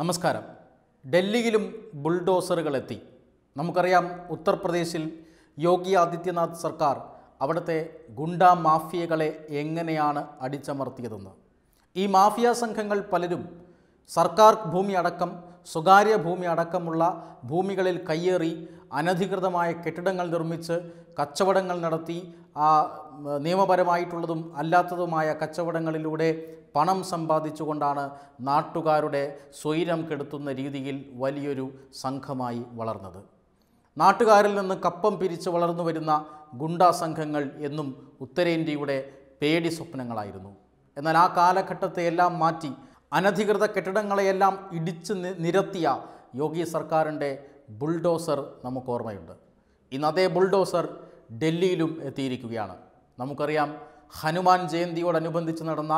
നമസ്കാരം ഡൽഹിയിലും ബുൾഡോസറുകൾ എത്തി നമുക്കറിയാം ഉത്തർപ്രദേശിൽ യോഗി ആദിത്യനാഥ് സർക്കാർ അവിടുത്തെ ഗുണ്ട മാഫിയകളെ എങ്ങനെയാണ് അടിച്ചമർത്തിയതെന്ന് ഈ മാഫിയ സംഘങ്ങൾ പലരും സർക്കാർ ഭൂമി അടക്കം സ്വകാര്യ ഭൂമി അടക്കമുള്ള ഭൂമികളിൽ കയ്യേറി അനധികൃതമായ കെട്ടിടങ്ങൾ നിർമ്മിച്ച് കച്ചവടങ്ങൾ നടത്തി ആ നിയമപരമായിട്ടുള്ളതും അല്ലാത്തതുമായ കച്ചവടങ്ങളിലൂടെ പണം സമ്പാദിച്ചുകൊണ്ടാണ് നാട്ടുകാരുടെ സ്വൈരം കെടുത്തുന്ന രീതിയിൽ വലിയൊരു സംഘമായി വളർന്നത് നാട്ടുകാരിൽ നിന്ന് കപ്പം പിരിച്ച് വളർന്നു വരുന്ന ഗുണ്ടാ സംഘങ്ങൾ എന്നും ഉത്തരേന്ത്യയുടെ പേടി സ്വപ്നങ്ങളായിരുന്നു എന്നാൽ ആ കാലഘട്ടത്തെ എല്ലാം മാറ്റി അനധികൃത കെട്ടിടങ്ങളെയെല്ലാം ഇടിച്ച് നിരത്തിയ യോഗി സർക്കാരിൻ്റെ ബുൾഡോസർ നമുക്ക് ഓർമ്മയുണ്ട് ഇന്ന് അതേ ബുൾഡോസർ ഡൽഹിയിലും എത്തിയിരിക്കുകയാണ് നമുക്കറിയാം ഹനുമാൻ ജയന്തിയോടനുബന്ധിച്ച് നടന്ന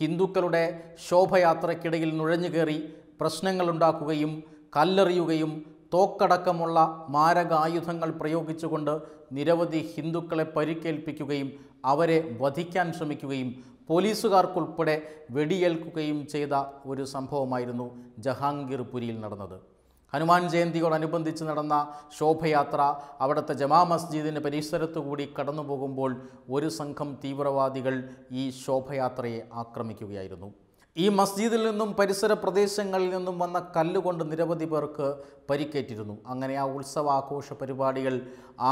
ഹിന്ദുക്കളുടെ ശോഭയാത്രയ്ക്കിടയിൽ നുഴഞ്ഞു കയറി പ്രശ്നങ്ങളുണ്ടാക്കുകയും കല്ലെറിയുകയും തോക്കടക്കമുള്ള മാരക ആയുധങ്ങൾ പ്രയോഗിച്ചുകൊണ്ട് നിരവധി ഹിന്ദുക്കളെ പരിക്കേൽപ്പിക്കുകയും അവരെ വധിക്കാൻ ശ്രമിക്കുകയും പോലീസുകാർക്കുൾപ്പെടെ വെടിയേൽക്കുകയും ചെയ്ത ഒരു സംഭവമായിരുന്നു ജഹാംഗീർപുരിയിൽ നടന്നത് ഹനുമാൻ ജയന്തിയോടനുബന്ധിച്ച് നടന്ന ശോഭയാത്ര അവിടുത്തെ ജമാ മസ്ജിദിൻ്റെ പരിസരത്തുകൂടി കടന്നു പോകുമ്പോൾ ഒരു സംഘം തീവ്രവാദികൾ ഈ ശോഭയാത്രയെ ആക്രമിക്കുകയായിരുന്നു ഈ മസ്ജിദിൽ നിന്നും പരിസര പ്രദേശങ്ങളിൽ നിന്നും വന്ന കല്ലുകൊണ്ട് നിരവധി പേർക്ക് പരിക്കേറ്റിരുന്നു അങ്ങനെ ആ ഉത്സവാഘോഷ പരിപാടികൾ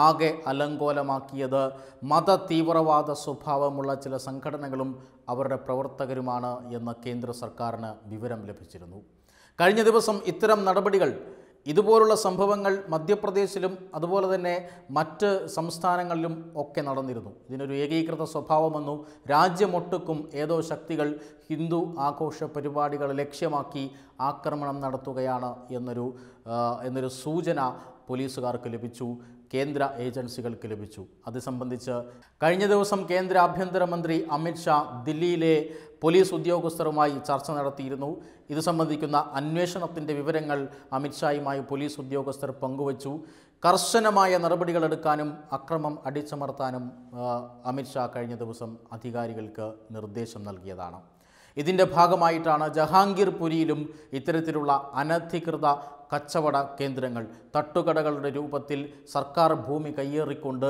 ആകെ അലങ്കോലമാക്കിയത് മത തീവ്രവാദ സ്വഭാവമുള്ള ചില സംഘടനകളും അവരുടെ പ്രവർത്തകരുമാണ് എന്ന് കേന്ദ്ര സർക്കാരിന് വിവരം ലഭിച്ചിരുന്നു കഴിഞ്ഞ ദിവസം ഇത്തരം നടപടികൾ ഇതുപോലുള്ള സംഭവങ്ങൾ മധ്യപ്രദേശിലും അതുപോലെ തന്നെ മറ്റ് സംസ്ഥാനങ്ങളിലും ഒക്കെ നടന്നിരുന്നു ഇതിനൊരു ഏകീകൃത സ്വഭാവമെന്നു രാജ്യമൊട്ടുക്കും ഏതോ ശക്തികൾ ഹിന്ദു ആഘോഷ പരിപാടികൾ ലക്ഷ്യമാക്കി ആക്രമണം നടത്തുകയാണ് എന്നൊരു എന്നൊരു സൂചന പോലീസുകാർക്ക് ലഭിച്ചു കേന്ദ്ര ഏജൻസികൾക്ക് ലഭിച്ചു അത് സംബന്ധിച്ച് കഴിഞ്ഞ ദിവസം കേന്ദ്ര ആഭ്യന്തരമന്ത്രി അമിത്ഷാ ദില്ലിയിലെ പോലീസ് ഉദ്യോഗസ്ഥരുമായി ചർച്ച നടത്തിയിരുന്നു ഇത് സംബന്ധിക്കുന്ന അന്വേഷണത്തിൻ്റെ വിവരങ്ങൾ അമിത്ഷായുമായി പോലീസ് ഉദ്യോഗസ്ഥർ പങ്കുവച്ചു കർശനമായ നടപടികളെടുക്കാനും അക്രമം അടിച്ചമർത്താനും അമിത്ഷാ കഴിഞ്ഞ ദിവസം അധികാരികൾക്ക് നിർദ്ദേശം നൽകിയതാണ് ഇതിൻ്റെ ഭാഗമായിട്ടാണ് ജഹാംഗീർ പുരിയിലും ഇത്തരത്തിലുള്ള അനധികൃത കച്ചവട കേന്ദ്രങ്ങൾ തട്ടുകടകളുടെ രൂപത്തിൽ സർക്കാർ ഭൂമി കയ്യേറിക്കൊണ്ട്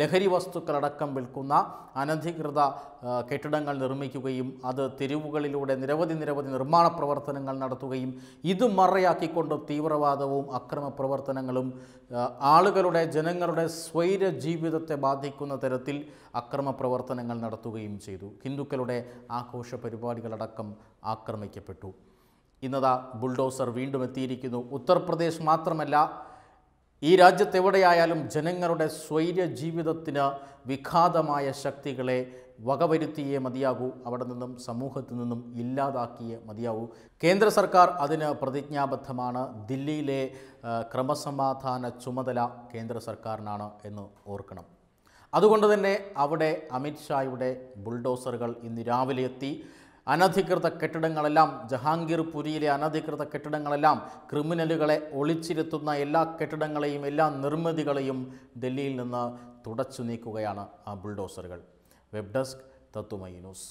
ലഹരി വസ്തുക്കളടക്കം വിൽക്കുന്ന അനധികൃത കെട്ടിടങ്ങൾ നിർമ്മിക്കുകയും അത് തെരുവുകളിലൂടെ നിരവധി നിരവധി നിർമ്മാണ പ്രവർത്തനങ്ങൾ നടത്തുകയും ഇത് മറയാക്കിക്കൊണ്ട് തീവ്രവാദവും അക്രമ പ്രവർത്തനങ്ങളും ആളുകളുടെ ജനങ്ങളുടെ സ്വൈര ജീവിതത്തെ ബാധിക്കുന്ന തരത്തിൽ അക്രമ പ്രവർത്തനങ്ങൾ നടത്തുകയും ചെയ്തു ഹിന്ദുക്കളുടെ ആഘോഷ പരിപാടികളടക്കം ആക്രമിക്കപ്പെട്ടു ഇന്നതാ ബുൾഡോസർ വീണ്ടും എത്തിയിരിക്കുന്നു ഉത്തർപ്രദേശ് മാത്രമല്ല ഈ രാജ്യത്തെവിടെയായാലും ജനങ്ങളുടെ സ്വൈര്യ ജീവിതത്തിന് വിഘാതമായ ശക്തികളെ വകവരുത്തിയേ മതിയാകൂ അവിടെ നിന്നും സമൂഹത്തിൽ നിന്നും ഇല്ലാതാക്കിയേ മതിയാകൂ കേന്ദ്ര സർക്കാർ അതിന് പ്രതിജ്ഞാബദ്ധമാണ് ദില്ലിയിലെ ക്രമസമാധാന ചുമതല കേന്ദ്ര സർക്കാരിനാണ് എന്ന് ഓർക്കണം അതുകൊണ്ട് തന്നെ അവിടെ അമിത്ഷായുടെ ബുൾഡോസറുകൾ ഇന്ന് രാവിലെ എത്തി അനധികൃത കെട്ടിടങ്ങളെല്ലാം ജഹാംഗീർ പുരിയിലെ അനധികൃത കെട്ടിടങ്ങളെല്ലാം ക്രിമിനലുകളെ ഒളിച്ചിരുത്തുന്ന എല്ലാ കെട്ടിടങ്ങളെയും എല്ലാ നിർമ്മിതികളെയും ഡൽഹിയിൽ നിന്ന് തുടച്ചു നീക്കുകയാണ് ആ ബുൾഡോസറുകൾ വെബ് ഡെസ്ക് തത്തുമൈ ന്യൂസ്